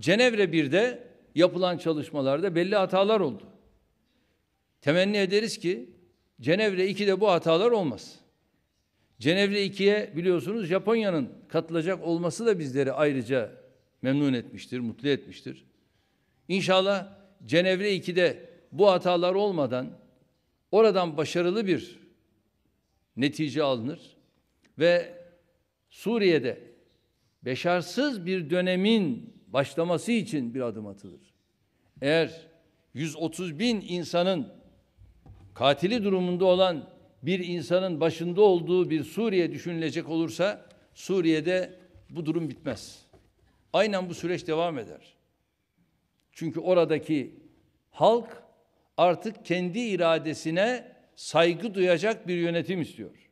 Cenevre 1'de yapılan çalışmalarda belli hatalar oldu. Temenni ederiz ki Cenevre 2'de bu hatalar olmaz. Cenevre 2'ye biliyorsunuz Japonya'nın katılacak olması da bizleri ayrıca memnun etmiştir, mutlu etmiştir. İnşallah Cenevre 2'de bu hatalar olmadan oradan başarılı bir netice alınır ve Suriye'de beşarsız bir dönemin başlaması için bir adım atılır. Eğer 130 bin insanın katili durumunda olan bir insanın başında olduğu bir Suriye düşünülecek olursa Suriye'de bu durum bitmez. Aynen bu süreç devam eder. Çünkü oradaki halk artık kendi iradesine saygı duyacak bir yönetim istiyor.